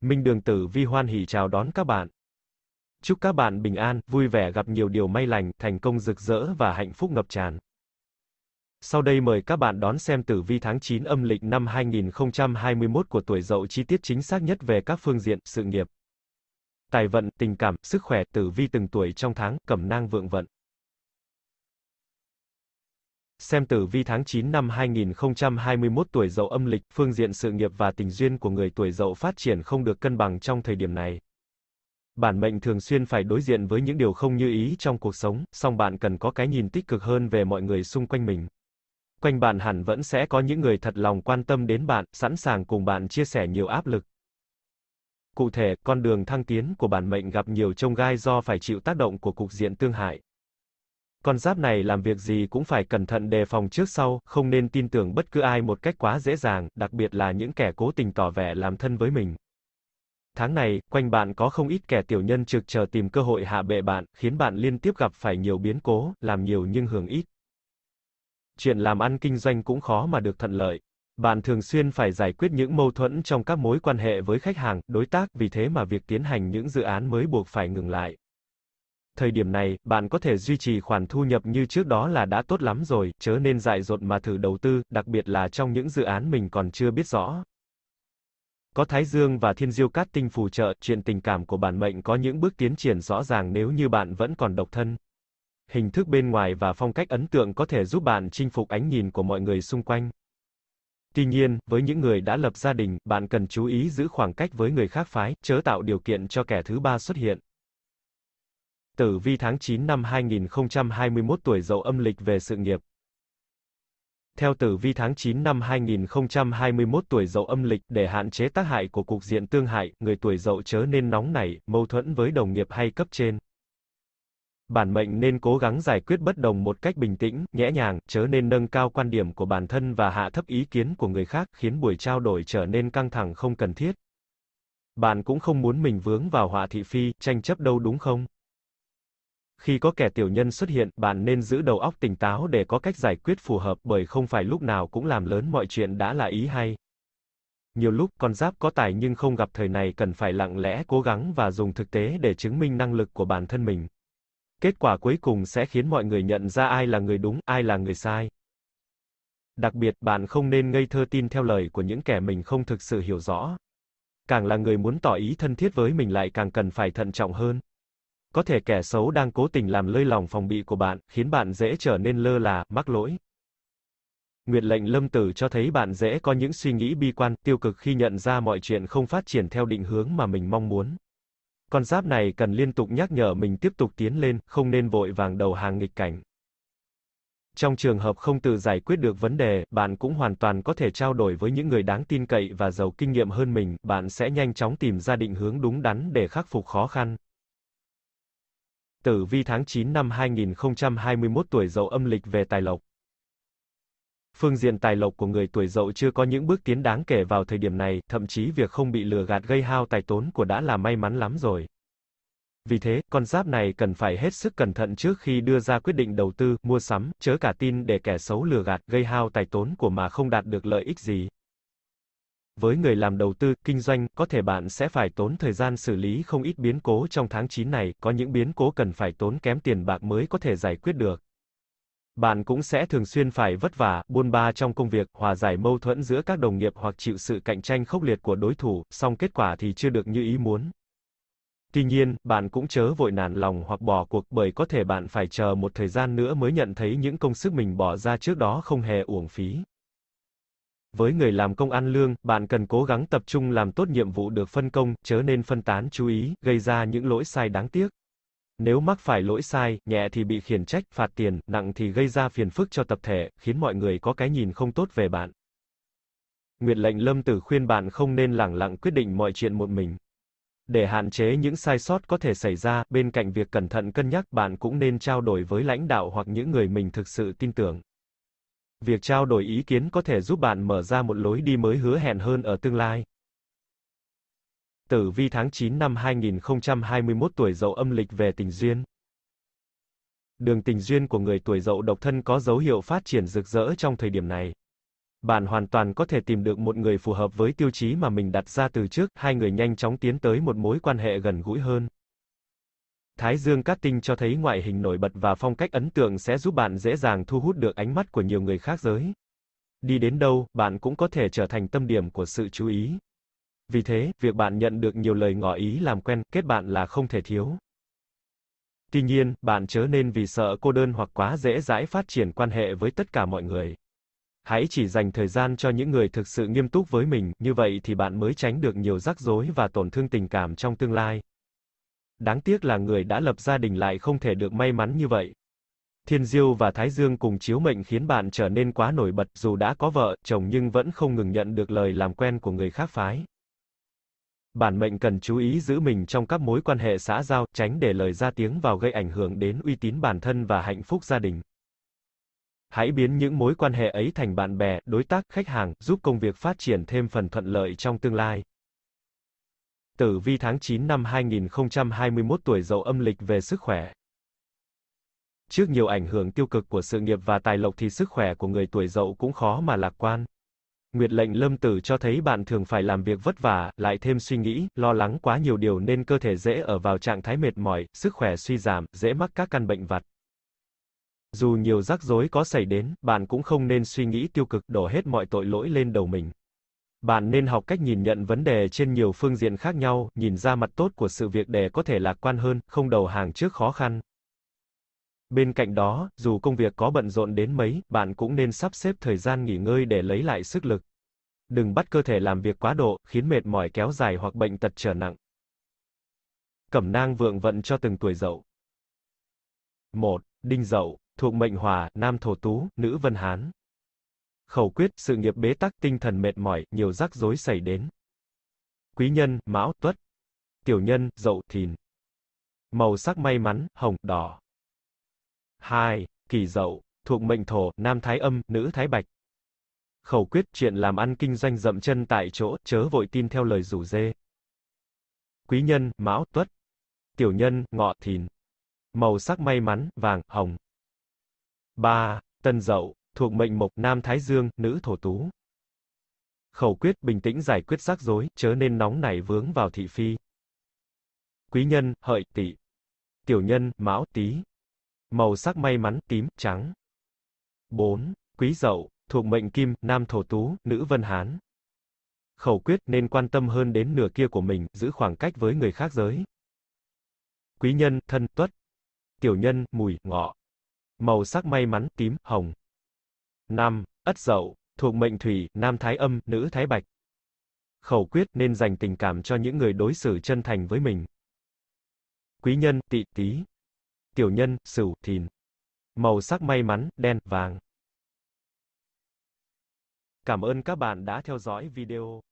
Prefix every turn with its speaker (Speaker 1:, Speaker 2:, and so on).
Speaker 1: Minh Đường Tử Vi hoan hỉ chào đón các bạn. Chúc các bạn bình an, vui vẻ gặp nhiều điều may lành, thành công rực rỡ và hạnh phúc ngập tràn. Sau đây mời các bạn đón xem tử vi tháng 9 âm lịch năm 2021 của tuổi Dậu chi tiết chính xác nhất về các phương diện sự nghiệp, tài vận, tình cảm, sức khỏe, tử vi từng tuổi trong tháng, cẩm nang vượng vận. Xem tử vi tháng 9 năm 2021 tuổi dậu âm lịch, phương diện sự nghiệp và tình duyên của người tuổi dậu phát triển không được cân bằng trong thời điểm này. Bản mệnh thường xuyên phải đối diện với những điều không như ý trong cuộc sống, song bạn cần có cái nhìn tích cực hơn về mọi người xung quanh mình. Quanh bạn hẳn vẫn sẽ có những người thật lòng quan tâm đến bạn, sẵn sàng cùng bạn chia sẻ nhiều áp lực. Cụ thể, con đường thăng tiến của bản mệnh gặp nhiều trông gai do phải chịu tác động của cục diện tương hại. Con giáp này làm việc gì cũng phải cẩn thận đề phòng trước sau, không nên tin tưởng bất cứ ai một cách quá dễ dàng, đặc biệt là những kẻ cố tình tỏ vẻ làm thân với mình. Tháng này, quanh bạn có không ít kẻ tiểu nhân trực chờ tìm cơ hội hạ bệ bạn, khiến bạn liên tiếp gặp phải nhiều biến cố, làm nhiều nhưng hưởng ít. Chuyện làm ăn kinh doanh cũng khó mà được thuận lợi. Bạn thường xuyên phải giải quyết những mâu thuẫn trong các mối quan hệ với khách hàng, đối tác, vì thế mà việc tiến hành những dự án mới buộc phải ngừng lại. Thời điểm này, bạn có thể duy trì khoản thu nhập như trước đó là đã tốt lắm rồi, chớ nên dại dột mà thử đầu tư, đặc biệt là trong những dự án mình còn chưa biết rõ. Có Thái Dương và Thiên Diêu Cát Tinh phù trợ, chuyện tình cảm của bản mệnh có những bước tiến triển rõ ràng nếu như bạn vẫn còn độc thân. Hình thức bên ngoài và phong cách ấn tượng có thể giúp bạn chinh phục ánh nhìn của mọi người xung quanh. Tuy nhiên, với những người đã lập gia đình, bạn cần chú ý giữ khoảng cách với người khác phái, chớ tạo điều kiện cho kẻ thứ ba xuất hiện. Tử vi tháng 9 năm 2021 tuổi dậu âm lịch về sự nghiệp. Theo tử vi tháng 9 năm 2021 tuổi dậu âm lịch, để hạn chế tác hại của cục diện tương hại, người tuổi dậu chớ nên nóng nảy, mâu thuẫn với đồng nghiệp hay cấp trên. Bản mệnh nên cố gắng giải quyết bất đồng một cách bình tĩnh, nhẹ nhàng, chớ nên nâng cao quan điểm của bản thân và hạ thấp ý kiến của người khác, khiến buổi trao đổi trở nên căng thẳng không cần thiết. Bạn cũng không muốn mình vướng vào họa thị phi, tranh chấp đâu đúng không? Khi có kẻ tiểu nhân xuất hiện, bạn nên giữ đầu óc tỉnh táo để có cách giải quyết phù hợp bởi không phải lúc nào cũng làm lớn mọi chuyện đã là ý hay. Nhiều lúc con giáp có tài nhưng không gặp thời này cần phải lặng lẽ cố gắng và dùng thực tế để chứng minh năng lực của bản thân mình. Kết quả cuối cùng sẽ khiến mọi người nhận ra ai là người đúng, ai là người sai. Đặc biệt bạn không nên ngây thơ tin theo lời của những kẻ mình không thực sự hiểu rõ. Càng là người muốn tỏ ý thân thiết với mình lại càng cần phải thận trọng hơn. Có thể kẻ xấu đang cố tình làm lơi lòng phòng bị của bạn, khiến bạn dễ trở nên lơ là, mắc lỗi. Nguyệt lệnh lâm tử cho thấy bạn dễ có những suy nghĩ bi quan, tiêu cực khi nhận ra mọi chuyện không phát triển theo định hướng mà mình mong muốn. Con giáp này cần liên tục nhắc nhở mình tiếp tục tiến lên, không nên vội vàng đầu hàng nghịch cảnh. Trong trường hợp không tự giải quyết được vấn đề, bạn cũng hoàn toàn có thể trao đổi với những người đáng tin cậy và giàu kinh nghiệm hơn mình, bạn sẽ nhanh chóng tìm ra định hướng đúng đắn để khắc phục khó khăn tử vi tháng 9 năm 2021 tuổi dậu âm lịch về tài lộc. Phương diện tài lộc của người tuổi dậu chưa có những bước tiến đáng kể vào thời điểm này, thậm chí việc không bị lừa gạt gây hao tài tốn của đã là may mắn lắm rồi. Vì thế, con giáp này cần phải hết sức cẩn thận trước khi đưa ra quyết định đầu tư, mua sắm, chớ cả tin để kẻ xấu lừa gạt, gây hao tài tốn của mà không đạt được lợi ích gì. Với người làm đầu tư, kinh doanh, có thể bạn sẽ phải tốn thời gian xử lý không ít biến cố trong tháng 9 này, có những biến cố cần phải tốn kém tiền bạc mới có thể giải quyết được. Bạn cũng sẽ thường xuyên phải vất vả, buôn ba trong công việc, hòa giải mâu thuẫn giữa các đồng nghiệp hoặc chịu sự cạnh tranh khốc liệt của đối thủ, song kết quả thì chưa được như ý muốn. Tuy nhiên, bạn cũng chớ vội nản lòng hoặc bỏ cuộc bởi có thể bạn phải chờ một thời gian nữa mới nhận thấy những công sức mình bỏ ra trước đó không hề uổng phí. Với người làm công ăn lương, bạn cần cố gắng tập trung làm tốt nhiệm vụ được phân công, chớ nên phân tán chú ý, gây ra những lỗi sai đáng tiếc. Nếu mắc phải lỗi sai, nhẹ thì bị khiển trách, phạt tiền, nặng thì gây ra phiền phức cho tập thể, khiến mọi người có cái nhìn không tốt về bạn. Nguyệt lệnh Lâm Tử khuyên bạn không nên lẳng lặng quyết định mọi chuyện một mình. Để hạn chế những sai sót có thể xảy ra, bên cạnh việc cẩn thận cân nhắc, bạn cũng nên trao đổi với lãnh đạo hoặc những người mình thực sự tin tưởng. Việc trao đổi ý kiến có thể giúp bạn mở ra một lối đi mới hứa hẹn hơn ở tương lai. Tử vi tháng 9 năm 2021 tuổi Dậu âm lịch về tình duyên. Đường tình duyên của người tuổi Dậu độc thân có dấu hiệu phát triển rực rỡ trong thời điểm này. Bạn hoàn toàn có thể tìm được một người phù hợp với tiêu chí mà mình đặt ra từ trước, hai người nhanh chóng tiến tới một mối quan hệ gần gũi hơn. Thái dương cát tinh cho thấy ngoại hình nổi bật và phong cách ấn tượng sẽ giúp bạn dễ dàng thu hút được ánh mắt của nhiều người khác giới. Đi đến đâu, bạn cũng có thể trở thành tâm điểm của sự chú ý. Vì thế, việc bạn nhận được nhiều lời ngỏ ý làm quen, kết bạn là không thể thiếu. Tuy nhiên, bạn chớ nên vì sợ cô đơn hoặc quá dễ dãi phát triển quan hệ với tất cả mọi người. Hãy chỉ dành thời gian cho những người thực sự nghiêm túc với mình, như vậy thì bạn mới tránh được nhiều rắc rối và tổn thương tình cảm trong tương lai đáng tiếc là người đã lập gia đình lại không thể được may mắn như vậy. Thiên Diêu và Thái Dương cùng chiếu mệnh khiến bạn trở nên quá nổi bật, dù đã có vợ, chồng nhưng vẫn không ngừng nhận được lời làm quen của người khác phái. Bản mệnh cần chú ý giữ mình trong các mối quan hệ xã giao, tránh để lời ra tiếng vào gây ảnh hưởng đến uy tín bản thân và hạnh phúc gia đình. Hãy biến những mối quan hệ ấy thành bạn bè, đối tác, khách hàng, giúp công việc phát triển thêm phần thuận lợi trong tương lai tử vi tháng 9 năm 2021 tuổi dậu âm lịch về sức khỏe. Trước nhiều ảnh hưởng tiêu cực của sự nghiệp và tài lộc thì sức khỏe của người tuổi dậu cũng khó mà lạc quan. Nguyệt lệnh lâm tử cho thấy bạn thường phải làm việc vất vả, lại thêm suy nghĩ, lo lắng quá nhiều điều nên cơ thể dễ ở vào trạng thái mệt mỏi, sức khỏe suy giảm, dễ mắc các căn bệnh vặt. Dù nhiều rắc rối có xảy đến, bạn cũng không nên suy nghĩ tiêu cực, đổ hết mọi tội lỗi lên đầu mình. Bạn nên học cách nhìn nhận vấn đề trên nhiều phương diện khác nhau, nhìn ra mặt tốt của sự việc để có thể lạc quan hơn, không đầu hàng trước khó khăn. Bên cạnh đó, dù công việc có bận rộn đến mấy, bạn cũng nên sắp xếp thời gian nghỉ ngơi để lấy lại sức lực. Đừng bắt cơ thể làm việc quá độ, khiến mệt mỏi kéo dài hoặc bệnh tật trở nặng. Cẩm nang vượng vận cho từng tuổi dậu. 1. Đinh dậu, thuộc mệnh hỏa, nam thổ tú, nữ vân hán khẩu quyết, sự nghiệp bế tắc, tinh thần mệt mỏi, nhiều rắc rối xảy đến. Quý nhân, mão, tuất. Tiểu nhân, dậu, thìn. Màu sắc may mắn, hồng, đỏ. 2. Kỳ dậu, thuộc mệnh thổ, nam thái âm, nữ thái bạch. Khẩu quyết chuyện làm ăn kinh doanh dậm chân tại chỗ, chớ vội tin theo lời rủ dê. Quý nhân, mão, tuất. Tiểu nhân, ngọ, thìn. Màu sắc may mắn, vàng, hồng. 3. Tân dậu, thuộc mệnh mộc, nam thái dương, nữ thổ tú. Khẩu quyết bình tĩnh giải quyết rắc rối, chớ nên nóng nảy vướng vào thị phi. Quý nhân, hợi, tỵ. Tiểu nhân, mão, tý. Màu sắc may mắn, tím, trắng. 4. Quý dậu, thuộc mệnh kim, nam thổ tú, nữ vân hán. Khẩu quyết nên quan tâm hơn đến nửa kia của mình, giữ khoảng cách với người khác giới. Quý nhân, thân, tuất. Tiểu nhân, mùi, ngọ. Màu sắc may mắn, tím, hồng. 5. Ất Dậu, thuộc mệnh thủy, nam thái âm, nữ thái bạch. Khẩu quyết nên dành tình cảm cho những người đối xử chân thành với mình. Quý nhân, tỵ, tý. Tiểu nhân, sửu, thìn. Màu sắc may mắn, đen, vàng. Cảm ơn các bạn đã theo dõi video.